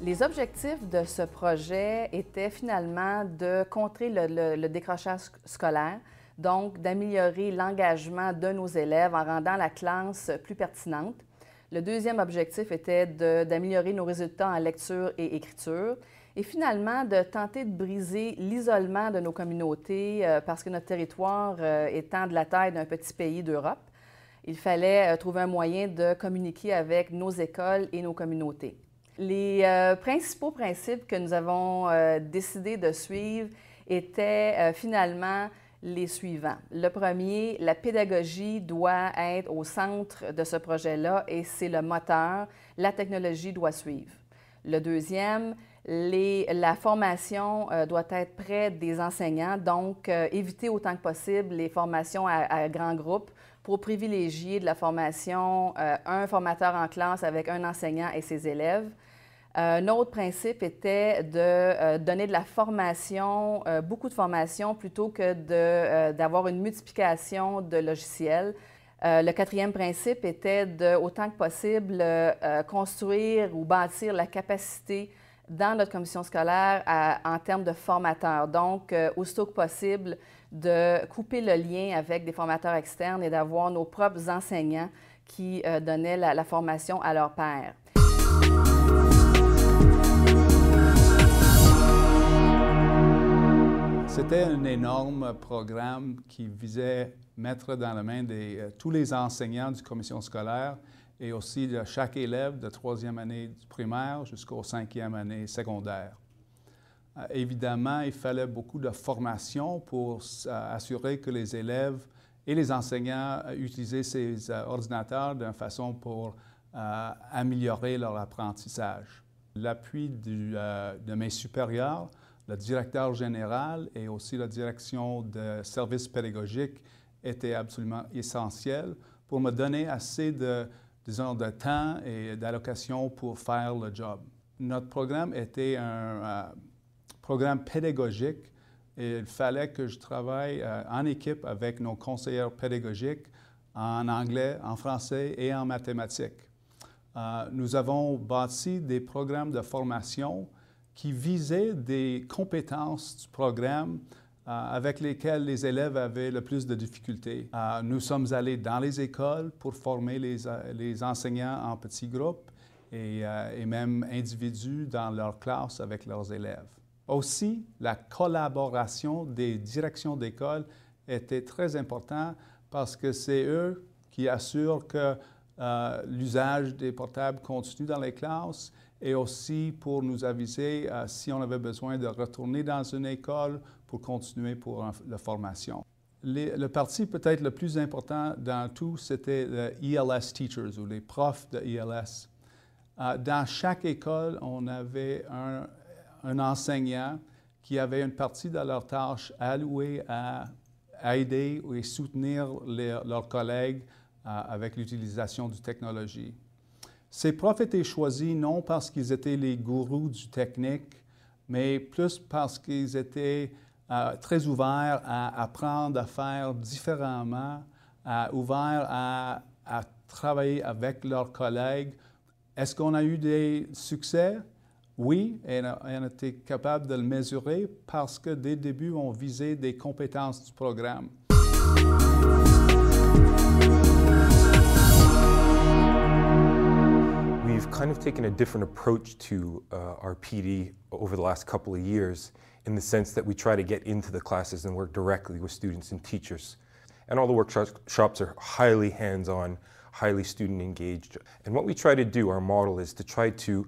Les objectifs de ce projet étaient finalement de contrer le, décrochage scolaire, donc d'améliorer l'engagement de nos élèves en rendant la classe plus pertinente, le deuxième objectif était d'améliorer nos résultats en lecture et écriture. Et finalement, de tenter de briser l'isolement de nos communautés euh, parce que notre territoire euh, étant de la taille d'un petit pays d'Europe, il fallait euh, trouver un moyen de communiquer avec nos écoles et nos communautés. Les principaux principes que nous avons décidé de suivre étaient finalement les suivants. Le premier, la pédagogie doit être au centre de ce projet-là et c'est le moteur. La technologie doit suivre. Le deuxième, la formation euh, doit être près des enseignants, donc euh, éviter autant que possible les formations à, grands groupes pour privilégier de la formation, euh, un formateur en classe avec un enseignant et ses élèves. Euh, un autre principe était de euh, donner de la formation, euh, beaucoup de formation, plutôt que d'avoir une multiplication de logiciels. le quatrième principe était de, autant que possible, construire ou bâtir la capacité dans notre commission scolaire en termes de formateurs. Donc, aussitôt que possible, de couper le lien avec des formateurs externes et d'avoir nos propres enseignants qui donnaient la, la, formation à leurs pairs. C'était un énorme programme qui visait mettre dans la main euh, tous les enseignants du commission scolaire et aussi de chaque élève de troisième année du primaire jusqu'au cinquième année secondaire. Euh, évidemment, il fallait beaucoup de formation pour s'assurer euh, assurer que les élèves et les enseignants utilisaient ces ordinateurs d'une façon pour améliorer leur apprentissage. L'appui de mes supérieurs le directeur général et aussi la direction de services pédagogiques étaient absolument essentiels pour me donner assez de, disons, de temps et d'allocation pour faire le job. Notre programme était un euh, programme pédagogique et il fallait que je travaille euh, en équipe avec nos conseillers pédagogiques en anglais, en français et en mathématiques. Euh, nous avons bâti des programmes de formation qui visait des compétences du programme euh, avec lesquelles les élèves avaient le plus de difficultés. Euh, nous sommes allés dans les écoles pour former les, euh, enseignants en petits groupes et, même individus dans leur classe avec leurs élèves. Aussi, la collaboration des directions d'école était très importante parce que c'est eux qui assurent que l'usage des portables continue dans les classes et aussi pour nous aviser euh, si on avait besoin de retourner dans une école pour continuer pour la formation. le parti peut-être le plus important dans tout, c'était les e ELS Teachers ou les profs de ELS. Euh, dans chaque école, on avait un, enseignant qui avait une partie de leur tâche allouée à aider et soutenir leurs collègues euh, avec l'utilisation du technologie. Ces profs étaient choisis non parce qu'ils étaient les gourous du technique, mais plus parce qu'ils étaient euh, très ouverts à apprendre à faire différemment, à, ouverts à, travailler avec leurs collègues. Est-ce qu'on a eu des succès? Oui, et on a été capable de le mesurer parce que dès le début, on visait des compétences du programme. We've kind of taken a different approach to uh, our PD over the last couple of years in the sense that we try to get into the classes and work directly with students and teachers. And all the workshops are highly hands-on, highly student engaged. And what we try to do, our model is to try to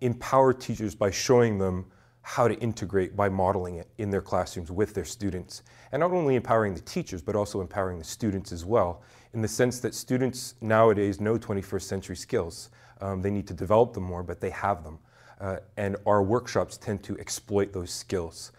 empower teachers by showing them how to integrate by modeling it in their classrooms with their students. And not only empowering the teachers, but also empowering the students as well in the sense that students nowadays know 21st century skills. Um, they need to develop them more, but they have them. Uh, and our workshops tend to exploit those skills.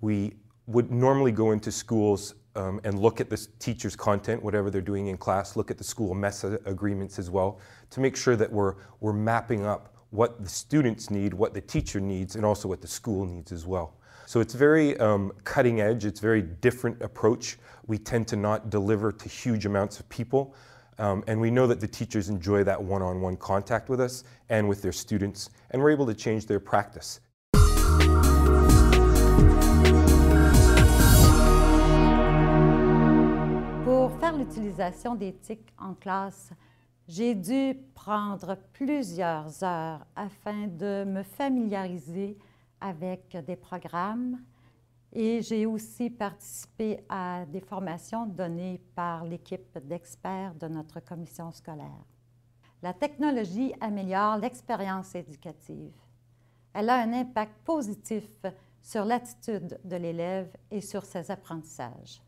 We would normally go into schools um, and look at the teacher's content, whatever they're doing in class, look at the school MESA agreements as well, to make sure that we're, we're mapping up what the students need, what the teacher needs, and also what the school needs as well. So it's very um, cutting edge, it's very different approach. We tend to not deliver to huge amounts of people. Um, and we know that the teachers enjoy that one on one contact with us and with their students, and we're able to change their practice. Pour faire l'utilisation des en classe, j'ai dû prendre plusieurs heures afin de me familiariser avec des programmes. Et j'ai aussi participé à des formations données par l'équipe d'experts de notre commission scolaire. La technologie améliore l'expérience éducative. Elle a un impact positif sur l'attitude de l'élève et sur ses apprentissages,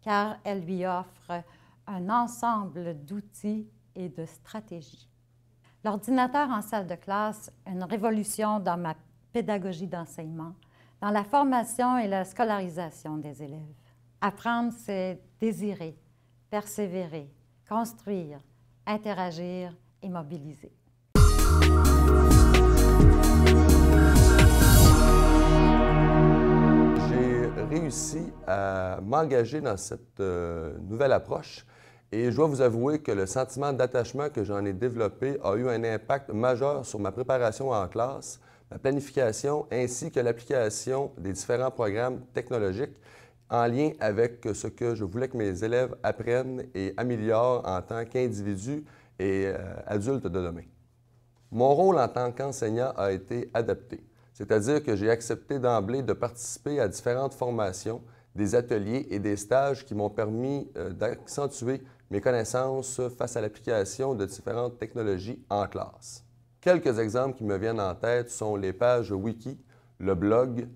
car elle lui offre un ensemble d'outils et de stratégies. L'ordinateur en salle de classe, une révolution dans ma pédagogie d'enseignement, dans la formation et la scolarisation des élèves. Apprendre, c'est désirer, persévérer, construire, interagir et mobiliser. J'ai réussi à m'engager dans cette euh, nouvelle approche et je dois vous avouer que le sentiment d'attachement que j'en ai développé a eu un impact majeur sur ma préparation en classe, la planification ainsi que l'application des différents programmes technologiques en lien avec ce que je voulais que mes élèves apprennent et améliorent en tant qu'individus et euh, adultes de demain. Mon rôle en tant qu'enseignant a été adapté, c'est-à-dire que j'ai accepté d'emblée de participer à différentes formations, des ateliers et des stages qui m'ont permis euh, d'accentuer mes connaissances face à l'application de différentes technologies en classe. Quelques exemples qui me viennent en tête sont les pages Wiki, le blog,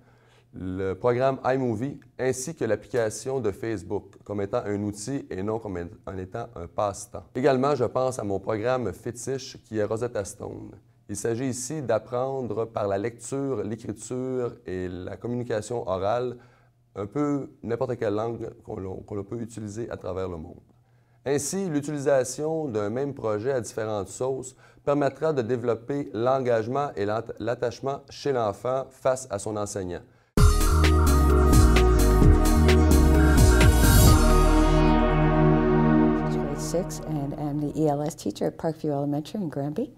le programme iMovie, ainsi que l'application de Facebook, comme étant un outil et non comme étant un passe-temps. Également, je pense à mon programme fétiche qui est Rosetta Stone. Il s'agit ici d'apprendre par la lecture, l'écriture et la communication orale un peu n'importe quelle langue qu'on peut utiliser à travers le monde. Ainsi, l'utilisation d'un même projet à différentes sources permettra de développer l'engagement et l'attachement chez l'enfant face à son enseignant. Je suis 6e and je the ELS teacher à Parkview Elementary in Granby.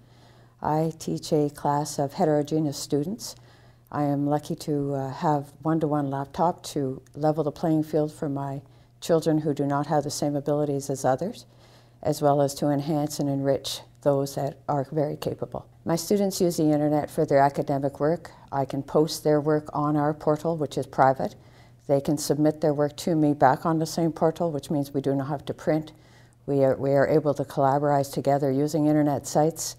I teach a class of heterogeneous students. I am lucky to uh, have one to -one laptop to level the playing field for my children who do not have the same abilities as others, as well as to enhance and enrich those that are very capable. My students use the internet for their academic work. I can post their work on our portal, which is private. They can submit their work to me back on the same portal, which means we do not have to print. We are, we are able to collaborate together using internet sites,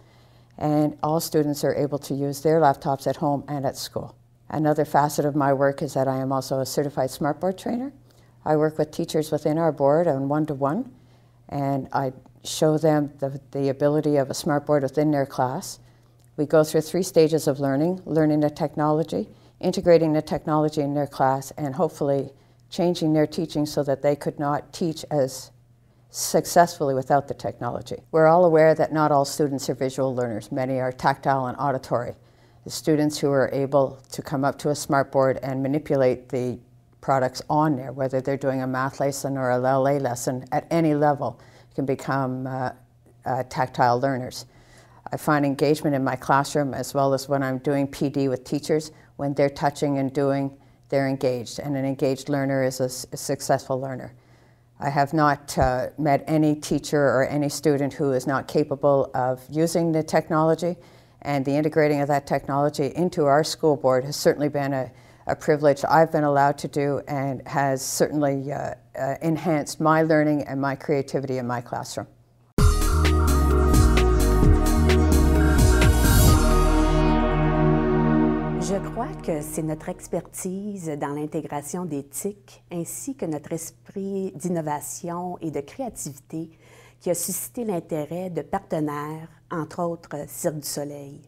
and all students are able to use their laptops at home and at school. Another facet of my work is that I am also a certified smartboard trainer. I work with teachers within our board on one-to-one, -one, and I show them the, the ability of a smart board within their class. We go through three stages of learning, learning the technology, integrating the technology in their class, and hopefully changing their teaching so that they could not teach as successfully without the technology. We're all aware that not all students are visual learners. Many are tactile and auditory. The students who are able to come up to a smartboard and manipulate the products on there, whether they're doing a math lesson or a LA lesson at any level, can become uh, uh, tactile learners. I find engagement in my classroom as well as when I'm doing PD with teachers, when they're touching and doing, they're engaged. And an engaged learner is a, successful learner. I have not uh, met any teacher or any student who is not capable of using the technology and the integrating of that technology into our school board has certainly been a, a privilege I've been allowed to do and has certainly uh, uh, enhanced my learning and my creativity in my classroom. Je crois que c'est notre expertise dans l'intégration TIC ainsi que notre esprit d'innovation et de créativité qui a suscité l'intérêt de partenaires, entre autres Cirque du Soleil.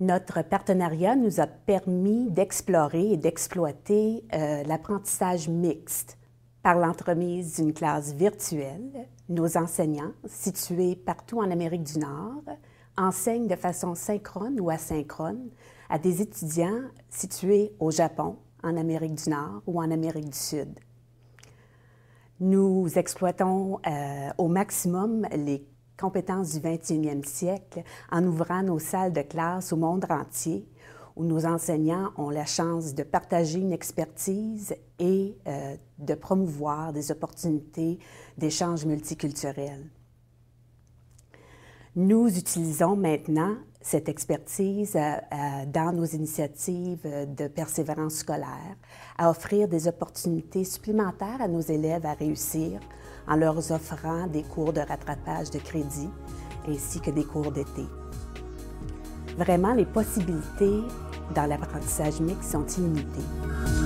Notre partenariat nous a permis d'explorer et d'exploiter euh, l'apprentissage mixte par l'entremise d'une classe virtuelle. Nos enseignants, situés partout en Amérique du Nord, enseignent de façon synchrone ou asynchrone à des étudiants situés au Japon, en Amérique du Nord ou en Amérique du Sud. Nous exploitons euh, au maximum les compétences du 21e siècle en ouvrant nos salles de classe au monde entier, où nos enseignants ont la chance de partager une expertise et euh, de promouvoir des opportunités d'échanges multiculturels. Nous utilisons maintenant cette expertise euh, euh, dans nos initiatives de persévérance scolaire à offrir des opportunités supplémentaires à nos élèves à réussir en leur offrant des cours de rattrapage de crédit ainsi que des cours d'été. Vraiment, les possibilités dans l'apprentissage mixte sont illimitées.